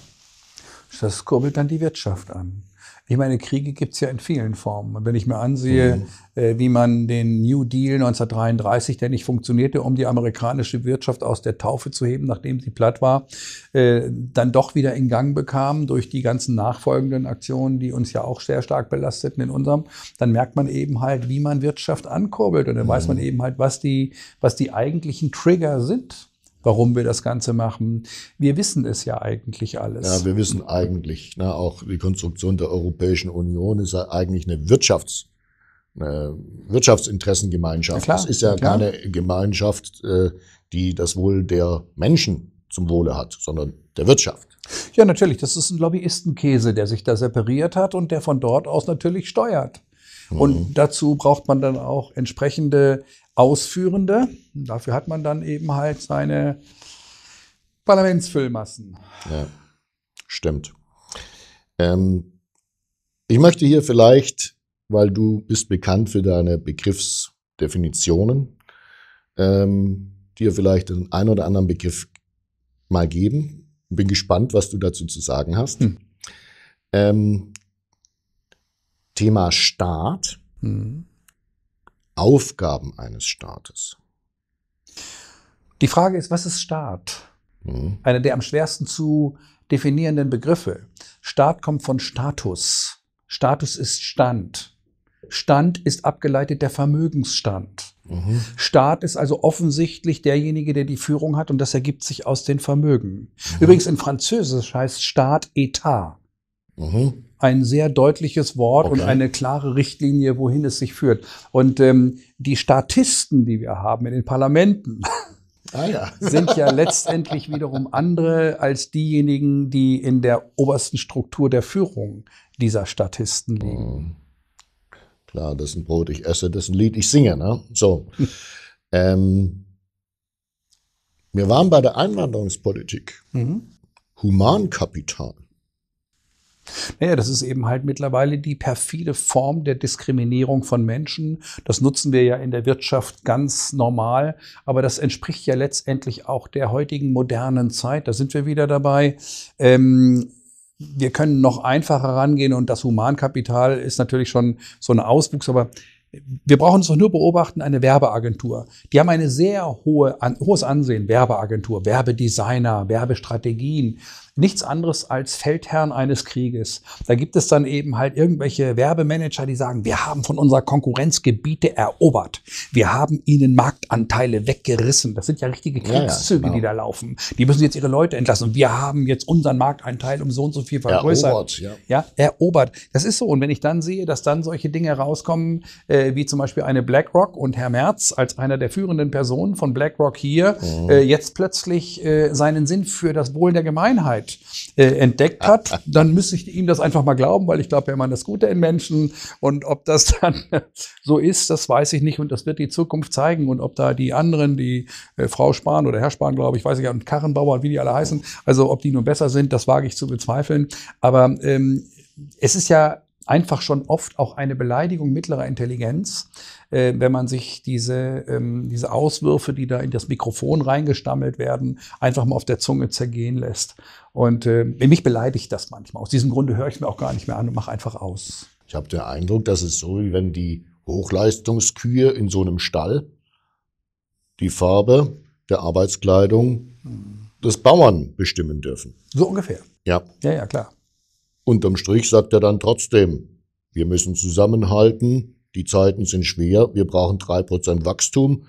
Das kurbelt dann die Wirtschaft an. Ich meine, Kriege gibt's ja in vielen Formen. Und wenn ich mir ansehe, mhm. äh, wie man den New Deal 1933, der nicht funktionierte, um die amerikanische Wirtschaft aus der Taufe zu heben, nachdem sie platt war, äh, dann doch wieder in Gang bekam durch die ganzen nachfolgenden Aktionen, die uns ja auch sehr stark belasteten in unserem, dann merkt man eben halt, wie man Wirtschaft ankurbelt. Und dann mhm. weiß man eben halt, was die, was die eigentlichen Trigger sind warum wir das Ganze machen. Wir wissen es ja eigentlich alles. Ja, wir wissen eigentlich, ne, auch die Konstruktion der Europäischen Union ist ja eigentlich eine Wirtschafts- eine Wirtschaftsinteressengemeinschaft. Klar, das ist ja klar. keine Gemeinschaft, äh, die das Wohl der Menschen zum Wohle hat, sondern der Wirtschaft. Ja, natürlich. Das ist ein Lobbyistenkäse, der sich da separiert hat und der von dort aus natürlich steuert. Und mhm. dazu braucht man dann auch entsprechende Ausführende. dafür hat man dann eben halt seine Parlamentsfüllmassen. Ja, stimmt. Ähm, ich möchte hier vielleicht, weil du bist bekannt für deine Begriffsdefinitionen, ähm, dir vielleicht den einen oder anderen Begriff mal geben. Bin gespannt, was du dazu zu sagen hast. Hm. Ähm, Thema Staat. Hm. Aufgaben eines Staates. Die Frage ist, was ist Staat? Mhm. Einer der am schwersten zu definierenden Begriffe. Staat kommt von Status. Status ist Stand. Stand ist abgeleitet der Vermögensstand. Mhm. Staat ist also offensichtlich derjenige, der die Führung hat und das ergibt sich aus den Vermögen. Mhm. Übrigens in Französisch heißt Staat Etat. Mhm ein sehr deutliches Wort okay. und eine klare Richtlinie, wohin es sich führt. Und ähm, die Statisten, die wir haben in den Parlamenten, ah, ja. <laughs> sind ja letztendlich wiederum andere als diejenigen, die in der obersten Struktur der Führung dieser Statisten liegen. Mhm. Klar, das ist ein Brot ich esse, das ist ein Lied ich singe. Ne? So. <laughs> ähm, wir waren bei der Einwanderungspolitik. Mhm. Humankapital. Naja, das ist eben halt mittlerweile die perfide Form der Diskriminierung von Menschen. Das nutzen wir ja in der Wirtschaft ganz normal, aber das entspricht ja letztendlich auch der heutigen modernen Zeit. Da sind wir wieder dabei. Ähm wir können noch einfacher rangehen und das Humankapital ist natürlich schon so ein Auswuchs, aber wir brauchen es doch nur beobachten, eine Werbeagentur. Die haben ein sehr hohe, hohes Ansehen, Werbeagentur, Werbedesigner, Werbestrategien nichts anderes als Feldherrn eines Krieges. Da gibt es dann eben halt irgendwelche Werbemanager, die sagen, wir haben von unserer Konkurrenz Gebiete erobert. Wir haben ihnen Marktanteile weggerissen. Das sind ja richtige Kriegszüge, ja, genau. die da laufen. Die müssen jetzt ihre Leute entlassen. Und wir haben jetzt unseren Markteinteil um so und so viel vergrößert. Erobert, ja. ja. Erobert. Das ist so. Und wenn ich dann sehe, dass dann solche Dinge rauskommen, äh, wie zum Beispiel eine BlackRock und Herr Merz als einer der führenden Personen von BlackRock hier, mhm. äh, jetzt plötzlich äh, seinen Sinn für das Wohl der Gemeinheit Internet äh, entdeckt hat, dann müsste ich ihm das einfach mal glauben, weil ich glaube ja immer an das Gute in Menschen. Und ob das dann <laughs> so ist, das weiß ich nicht. Und das wird die Zukunft zeigen. Und ob da die anderen, die äh, Frau Spahn oder Herr Spahn, glaube ich, weiß ich ja, und Karrenbauer, wie die alle heißen, also ob die nun besser sind, das wage ich zu bezweifeln. Aber ähm, es ist ja einfach schon oft auch eine Beleidigung mittlerer Intelligenz, äh, wenn man sich diese, ähm, diese Auswürfe, die da in das Mikrofon reingestammelt werden, einfach mal auf der Zunge zergehen lässt. Und äh, mich beleidigt das manchmal. Aus diesem Grunde höre ich mir auch gar nicht mehr an und mache einfach aus. Ich habe den Eindruck, dass es so, wie wenn die Hochleistungskühe in so einem Stall die Farbe der Arbeitskleidung des Bauern bestimmen dürfen. So ungefähr. Ja. Ja, ja, klar. Unterm Strich sagt er dann trotzdem, wir müssen zusammenhalten, die Zeiten sind schwer, wir brauchen drei Prozent Wachstum.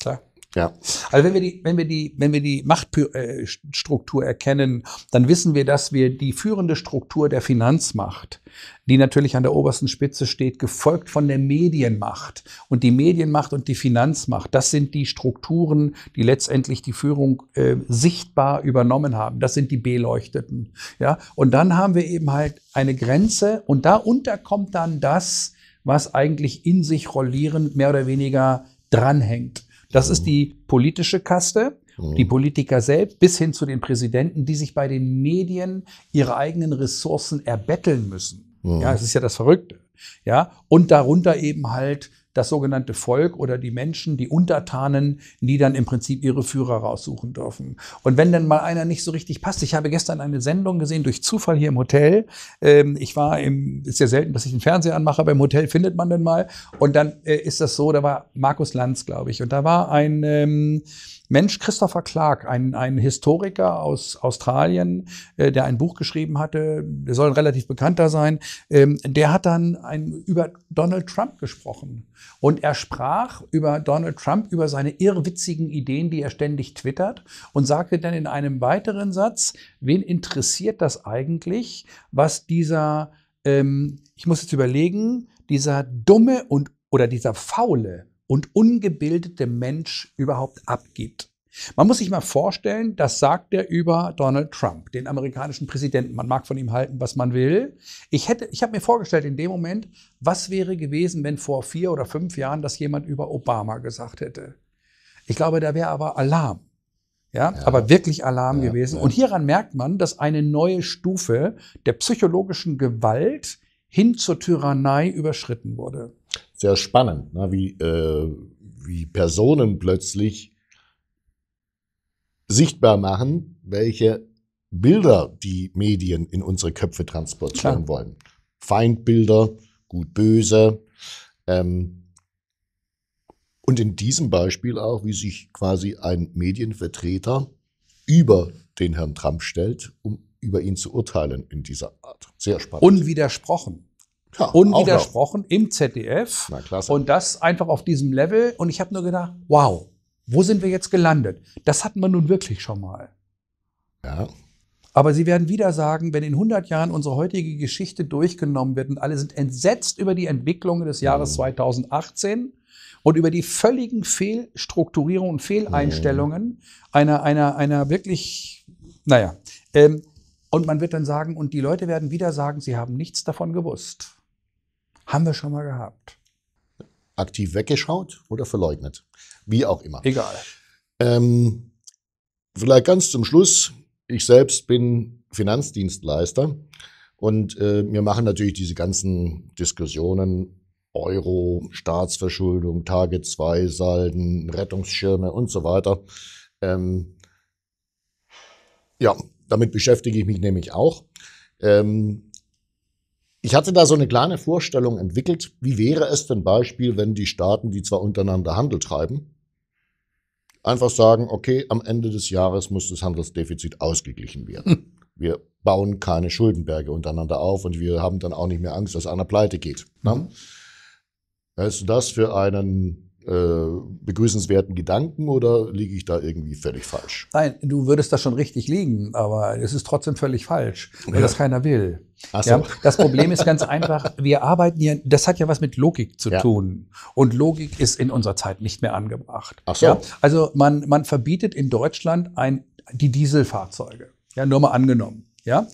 Klar. Ja. Also wenn wir die, wenn wir die, wenn wir die Machtstruktur äh, erkennen, dann wissen wir, dass wir die führende Struktur der Finanzmacht, die natürlich an der obersten Spitze steht, gefolgt von der Medienmacht und die Medienmacht und die Finanzmacht, das sind die Strukturen, die letztendlich die Führung äh, sichtbar übernommen haben. Das sind die Beleuchteten. Ja, und dann haben wir eben halt eine Grenze und darunter kommt dann das, was eigentlich in sich rollierend mehr oder weniger dranhängt. Das ist die politische Kaste, mhm. die Politiker selbst bis hin zu den Präsidenten, die sich bei den Medien ihre eigenen Ressourcen erbetteln müssen. Mhm. Ja, es ist ja das Verrückte. Ja, und darunter eben halt das sogenannte Volk oder die Menschen, die Untertanen, die dann im Prinzip ihre Führer raussuchen dürfen. Und wenn dann mal einer nicht so richtig passt, ich habe gestern eine Sendung gesehen, durch Zufall hier im Hotel. Ähm, ich war im, ist ja selten, dass ich den Fernseher anmache, aber im Hotel findet man dann mal. Und dann äh, ist das so, da war Markus Lanz, glaube ich. Und da war ein, ähm, Mensch, Christopher Clark, ein, ein Historiker aus Australien, äh, der ein Buch geschrieben hatte, der soll ein relativ bekannter sein, ähm, der hat dann ein, über Donald Trump gesprochen. Und er sprach über Donald Trump, über seine irrwitzigen Ideen, die er ständig twittert, und sagte dann in einem weiteren Satz, wen interessiert das eigentlich, was dieser, ähm, ich muss jetzt überlegen, dieser dumme und oder dieser faule und ungebildete Mensch überhaupt abgibt. Man muss sich mal vorstellen, das sagt er über Donald Trump, den amerikanischen Präsidenten. Man mag von ihm halten, was man will. Ich hätte, ich habe mir vorgestellt in dem Moment, was wäre gewesen, wenn vor vier oder fünf Jahren das jemand über Obama gesagt hätte. Ich glaube, da wäre aber Alarm. Ja, ja, aber wirklich Alarm ja, gewesen. Ja. Und hieran merkt man, dass eine neue Stufe der psychologischen Gewalt hin zur Tyrannei überschritten wurde. Sehr spannend, ne? wie, äh, wie Personen plötzlich sichtbar machen, welche Bilder die Medien in unsere Köpfe transportieren Klar. wollen. Feindbilder, gut böse. Ähm, und in diesem Beispiel auch, wie sich quasi ein Medienvertreter über den Herrn Trump stellt, um über ihn zu urteilen in dieser Art. Sehr spannend. Unwidersprochen. Ja, Unwidersprochen im ZDF. Na, klasse. Und das einfach auf diesem Level. Und ich habe nur gedacht, wow, wo sind wir jetzt gelandet? Das hatten wir nun wirklich schon mal. Ja. Aber Sie werden wieder sagen, wenn in 100 Jahren unsere heutige Geschichte durchgenommen wird und alle sind entsetzt über die Entwicklungen des Jahres mhm. 2018 und über die völligen Fehlstrukturierungen und Fehleinstellungen mhm. einer, einer, einer wirklich, naja, ähm, und man wird dann sagen, und die Leute werden wieder sagen, sie haben nichts davon gewusst. Haben wir schon mal gehabt. Aktiv weggeschaut oder verleugnet. Wie auch immer. Egal. Ähm, vielleicht ganz zum Schluss. Ich selbst bin Finanzdienstleister und äh, wir machen natürlich diese ganzen Diskussionen Euro, Staatsverschuldung, Target 2, Salden, Rettungsschirme und so weiter. Ähm, ja, damit beschäftige ich mich nämlich auch. Ähm, ich hatte da so eine kleine Vorstellung entwickelt, wie wäre es zum Beispiel, wenn die Staaten, die zwar untereinander Handel treiben, einfach sagen, okay, am Ende des Jahres muss das Handelsdefizit ausgeglichen werden. Hm. Wir bauen keine Schuldenberge untereinander auf und wir haben dann auch nicht mehr Angst, dass einer pleite geht. Ne? Mhm. Hältst du das für einen äh, begrüßenswerten Gedanken oder liege ich da irgendwie völlig falsch? Nein, du würdest da schon richtig liegen, aber es ist trotzdem völlig falsch, weil ja. das keiner will. Ach so. Ja, das Problem ist ganz einfach, wir arbeiten hier, das hat ja was mit Logik zu ja. tun. Und Logik ist in unserer Zeit nicht mehr angebracht. Ach so. ja, Also man, man verbietet in Deutschland ein, die Dieselfahrzeuge. Ja, nur mal angenommen. Ja,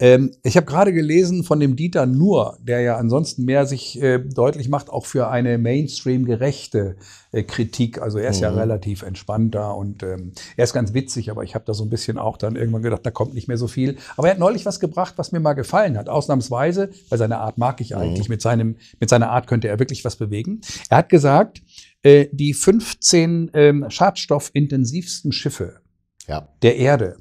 ähm, ich habe gerade gelesen von dem Dieter Nur, der ja ansonsten mehr sich äh, deutlich macht, auch für eine Mainstream-gerechte äh, Kritik. Also er ist mhm. ja relativ entspannt da und ähm, er ist ganz witzig, aber ich habe da so ein bisschen auch dann irgendwann gedacht, da kommt nicht mehr so viel. Aber er hat neulich was gebracht, was mir mal gefallen hat. Ausnahmsweise, weil seine Art mag ich mhm. eigentlich. Mhm. Mit, seinem, mit seiner Art könnte er wirklich was bewegen. Er hat gesagt, äh, die 15 ähm, schadstoffintensivsten Schiffe ja. der Erde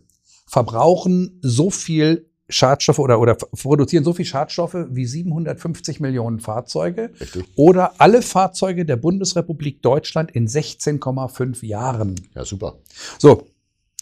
verbrauchen so viel Schadstoffe oder, oder produzieren so viel Schadstoffe wie 750 Millionen Fahrzeuge Richtig. oder alle Fahrzeuge der Bundesrepublik Deutschland in 16,5 Jahren. Ja, super. So,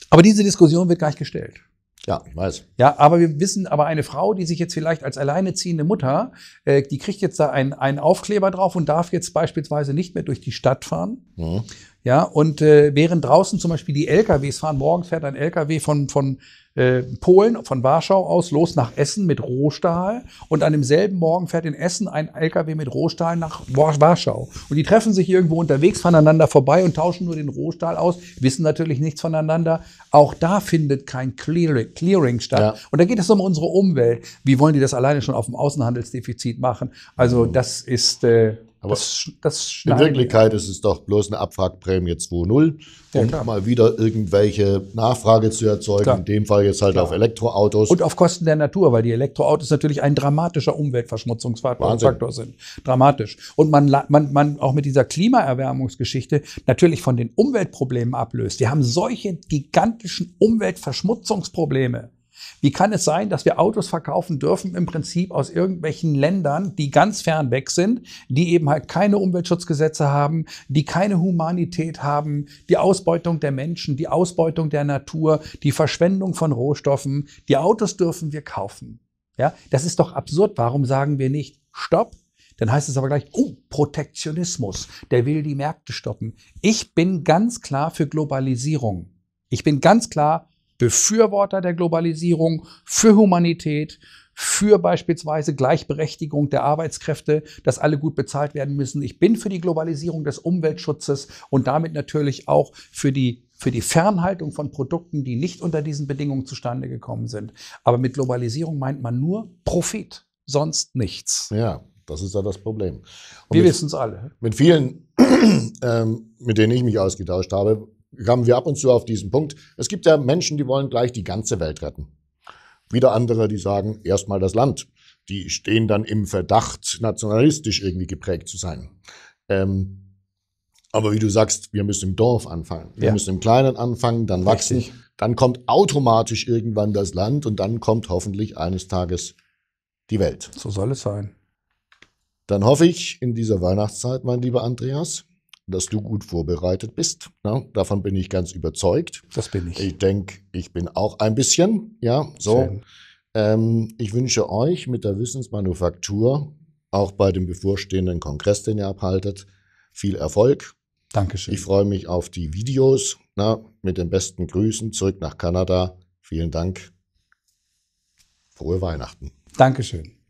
aber diese Diskussion wird gleich gestellt. Ja, ich weiß. Ja, aber wir wissen, aber eine Frau, die sich jetzt vielleicht als alleineziehende Mutter, äh, die kriegt jetzt da einen, einen Aufkleber drauf und darf jetzt beispielsweise nicht mehr durch die Stadt fahren. Mhm. Ja, und äh, während draußen zum Beispiel die LKWs fahren, morgens fährt ein LKW von, von äh, Polen, von Warschau aus los nach Essen mit Rohstahl und an demselben Morgen fährt in Essen ein LKW mit Rohstahl nach Warschau. Und die treffen sich irgendwo unterwegs voneinander vorbei und tauschen nur den Rohstahl aus, wissen natürlich nichts voneinander. Auch da findet kein Clearing, Clearing statt. Ja. Und da geht es um unsere Umwelt. Wie wollen die das alleine schon auf dem Außenhandelsdefizit machen? Also das ist... Äh, aber das, das in Wirklichkeit ist es doch bloß eine Abfragprämie 2.0, um ja, mal wieder irgendwelche Nachfrage zu erzeugen. Klar. In dem Fall jetzt halt klar. auf Elektroautos. Und auf Kosten der Natur, weil die Elektroautos natürlich ein dramatischer Umweltverschmutzungsfaktor sind. Dramatisch. Und man, man, man auch mit dieser Klimaerwärmungsgeschichte natürlich von den Umweltproblemen ablöst. Die haben solche gigantischen Umweltverschmutzungsprobleme. Wie kann es sein, dass wir Autos verkaufen dürfen im Prinzip aus irgendwelchen Ländern, die ganz fern weg sind, die eben halt keine Umweltschutzgesetze haben, die keine Humanität haben, die Ausbeutung der Menschen, die Ausbeutung der Natur, die Verschwendung von Rohstoffen. Die Autos dürfen wir kaufen. Ja, das ist doch absurd. Warum sagen wir nicht Stopp? Dann heißt es aber gleich, oh, Protektionismus, der will die Märkte stoppen. Ich bin ganz klar für Globalisierung. Ich bin ganz klar Befürworter der Globalisierung, für Humanität, für beispielsweise Gleichberechtigung der Arbeitskräfte, dass alle gut bezahlt werden müssen. Ich bin für die Globalisierung des Umweltschutzes und damit natürlich auch für die für die Fernhaltung von Produkten, die nicht unter diesen Bedingungen zustande gekommen sind. Aber mit Globalisierung meint man nur Profit, sonst nichts. Ja, das ist ja das Problem. Und Wir wissen es alle. Mit vielen, <clears throat> ähm, mit denen ich mich ausgetauscht habe, kamen wir ab und zu auf diesen Punkt. Es gibt ja Menschen, die wollen gleich die ganze Welt retten. Wieder andere, die sagen, erstmal das Land. Die stehen dann im Verdacht, nationalistisch irgendwie geprägt zu sein. Ähm, aber wie du sagst, wir müssen im Dorf anfangen. Wir ja. müssen im Kleinen anfangen, dann wachsen. Richtig. Dann kommt automatisch irgendwann das Land und dann kommt hoffentlich eines Tages die Welt. So soll es sein. Dann hoffe ich in dieser Weihnachtszeit, mein lieber Andreas, dass du gut vorbereitet bist. Ja, davon bin ich ganz überzeugt. Das bin ich. Ich denke, ich bin auch ein bisschen. Ja, so. Ähm, ich wünsche euch mit der Wissensmanufaktur auch bei dem bevorstehenden Kongress, den ihr abhaltet, viel Erfolg. Dankeschön. Ich freue mich auf die Videos. Na, mit den besten Grüßen zurück nach Kanada. Vielen Dank. Frohe Weihnachten. Dankeschön.